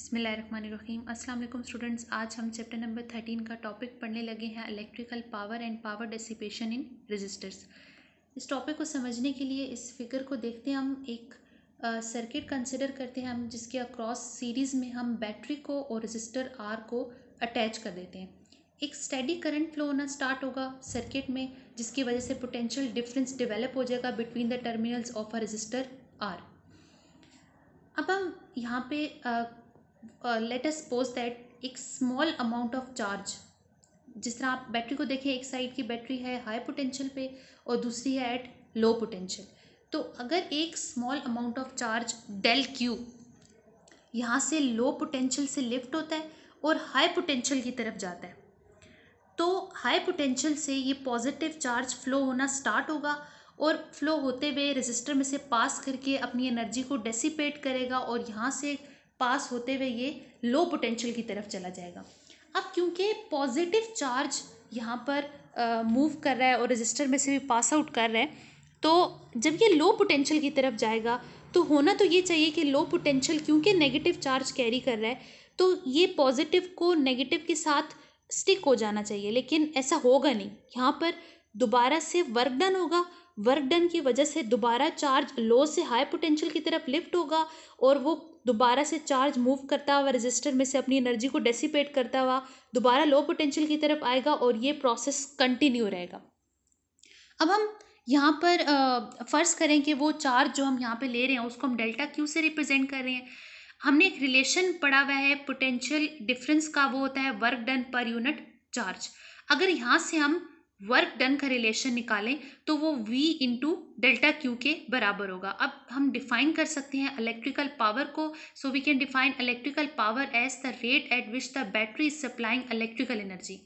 बसमीम अल्लाम स्टूडेंट्स आज हम चैप्टर नंबर थर्टीन का टॉपिक पढ़ने लगे हैं electrical power and power dissipation in resistors इस टॉपिक को समझने के लिए इस फिगर को देखते हैं हम एक सर्किट कंसिडर करते हैं हम जिसके अक्रॉस सीरीज़ में हम बैटरी को और रजिस्टर आर को अटैच कर देते हैं एक स्टेडी करंट फ्लो होना स्टार्ट होगा सर्किट में जिसकी वजह से पोटेंशियल डिफरेंस डिवेलप हो जाएगा between the terminals of a resistor R अब हम यहाँ पे लेट अस सपोज दैट एक स्मॉल अमाउंट ऑफ चार्ज जिस तरह आप बैटरी को देखें एक साइड की बैटरी है हाई पोटेंशियल पे और दूसरी है एट लो पोटेंशियल तो अगर एक small amount of charge del Q यहाँ से लो पोटेंशियल से लिफ्ट होता है और हाई पोटेंशियल की तरफ जाता है तो हाई पोटेंशियल से ये पॉजिटिव चार्ज फ्लो होना स्टार्ट होगा और फ्लो होते हुए रेजिस्टर में से पास करके अपनी एनर्जी को डेसिपेट करेगा और यहाँ से पास होते हुए ये लो पोटेंशियल की तरफ चला जाएगा अब क्योंकि पॉजिटिव चार्ज यहाँ पर मूव कर रहा है और रजिस्टर में से भी पास आउट कर रहा है तो जब ये लो पोटेंशियल की तरफ जाएगा तो होना तो ये चाहिए कि लो पोटेंशियल क्योंकि नेगेटिव चार्ज कैरी कर रहा है तो ये पॉजिटिव को नेगेटिव के साथ स्टिक हो जाना चाहिए लेकिन ऐसा होगा नहीं यहाँ पर दोबारा से वर्क डन होगा वर्क डन की वजह से दोबारा चार्ज लो से हाई पोटेंशियल की तरफ लिफ्ट होगा और वो दोबारा से चार्ज मूव करता हुआ रजिस्टर में से अपनी एनर्जी को डेसीपेट करता हुआ दोबारा लो पोटेंशियल की तरफ आएगा और ये प्रोसेस कंटिन्यू रहेगा अब हम यहाँ पर फ़र्ज़ करें कि वो चार्ज जो हम यहाँ पे ले रहे हैं उसको हम डेल्टा क्यू से रिप्रेजेंट कर रहे हैं हमने एक रिलेशन पढ़ा हुआ है पोटेंशियल डिफरेंस का वो होता है work done per unit charge अगर यहाँ से हम वर्क डन का रिलेशन निकालें तो वो V इंटू डेल्टा क्यू के बराबर होगा अब हम डिफाइन कर सकते हैं इलेक्ट्रिकल पावर को so we can define electrical power as the rate at which the battery is supplying electrical energy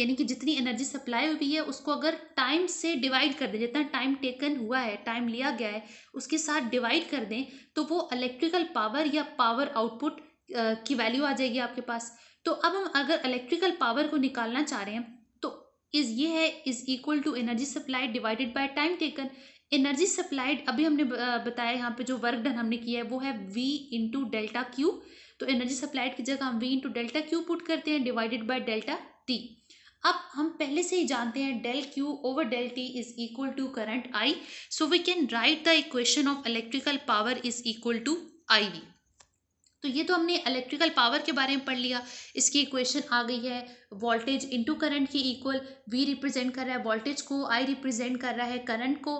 यानी कि जितनी एनर्जी सप्लाई हुई है उसको अगर टाइम से डिवाइड कर दें जितना टाइम टेकन हुआ है टाइम लिया गया है उसके साथ डिवाइड कर दें तो वो इलेक्ट्रिकल पावर या पावर आउटपुट की वैल्यू आ जाएगी आपके पास तो अब हम अगर इलेक्ट्रिकल पावर को निकालना चाह रहे हैं इज ये है is equal to energy supplied divided by time taken energy supplied अभी हमने बताया यहाँ पे जो वर्क डन हमने किया है वो है वी इंटू डेल्टा क्यू तो एनर्जी सप्लाइड की जगह हम V into delta Q put करते हैं डिवाइडेड बाय डेल्टा टी अब हम पहले से ही जानते हैं del Q over del T is equal to current I so we can write the equation of electrical power is equal to I V तो ये तो हमने इलेक्ट्रिकल पावर के बारे में पढ़ लिया इसकी इक्वेशन आ गई है वोल्टेज इनटू करंट की इक्वल वी रिप्रेजेंट कर रहा है वोल्टेज को आई रिप्रेजेंट कर रहा है करंट को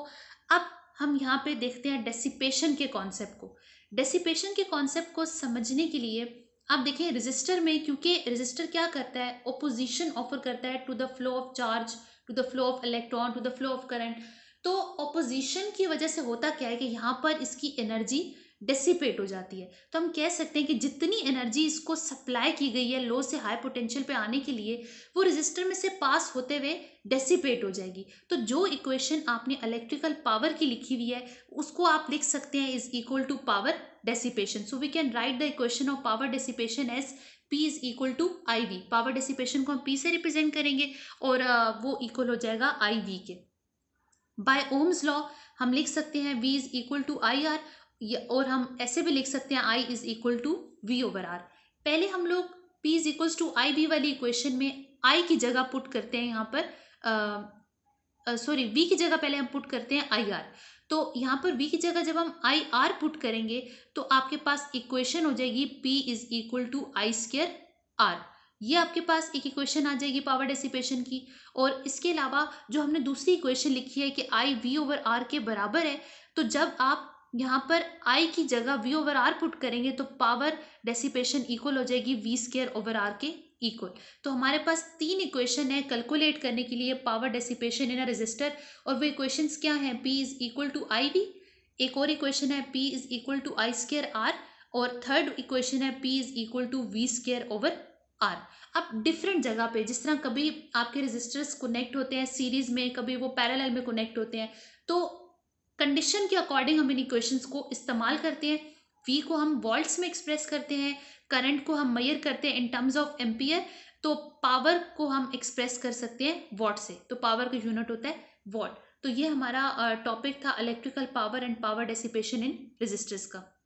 अब हम यहाँ पे देखते हैं डेसिपेशन के कॉन्सेप्ट को डेसिपेशन के कॉन्सेप्ट को समझने के लिए आप देखें रजिस्टर में क्योंकि रजिस्टर क्या करता है ओपोजिशन ऑफर करता है to the flow of charge to the flow of electron to the flow of current तो ओपोजिशन की वजह से होता क्या है कि यहाँ पर इसकी एनर्जी डिसिपेट हो जाती है तो हम कह सकते हैं कि जितनी एनर्जी इसको सप्लाई की गई है लो से हाई पोटेंशियल पे आने के लिए वो रजिस्टर में से पास होते हुए डेसिपेट हो जाएगी तो जो इक्वेशन आपने इलेक्ट्रिकल पावर की लिखी हुई है उसको आप लिख सकते हैं is equal to power dissipation so we can write the equation of power dissipation as P is equal to I V power dissipation को हम पी से रिप्रेजेंट करेंगे और वो इक्वल हो जाएगा आई वी के बाय ओम्स लॉ हम लिख सकते हैं V is equal to I R और हम ऐसे भी लिख सकते हैं I is equal to V over R पहले हम लोग P is equal to I B वाली इक्वेशन में आई की जगह पुट करते हैं यहाँ पर सॉरी वी की जगह पहले हम पुट करते हैं आई आर तो यहाँ पर वी की जगह जब हम आई आर पुट करेंगे तो आपके पास इक्वेशन हो जाएगी P is equal to I square R ये आपके पास एक इक्वेशन आ जाएगी पावर डेसिपेशन की और इसके अलावा जो हमने दूसरी इक्वेशन लिखी है कि आई वी ओवर आर के बराबर है तो जब आप यहाँ पर आई की जगह वी ओवर आर पुट करेंगे तो पावर डेसिपेशन इक्वल हो जाएगी वी स्केयर ओवर आर के इक्वल तो हमारे पास तीन इक्वेशन है कैलकुलेट करने के लिए power dissipation in a resistor और वो इक्वेशंस क्या हैं P is equal to I D एक और इक्वेशन है P is equal to I square R और थर्ड इक्वेशन है P is equal to V square over R अब डिफरेंट जगह पे जिस तरह कभी आपके रजिस्टर्स कनेक्ट होते हैं सीरीज में कभी वो पैरेलल में कनेक्ट होते हैं तो कंडीशन के अकॉर्डिंग हम इन इक्वेशंस को इस्तेमाल करते हैं वी को हम वॉल्ट्स में एक्सप्रेस करते हैं करंट को हम मयर करते हैं इन टर्म्स ऑफ एम्पियर तो पावर को हम एक्सप्रेस कर सकते हैं वॉट से तो पावर का यूनिट होता है वॉट तो ये हमारा टॉपिक था electrical power and power dissipation in resistors का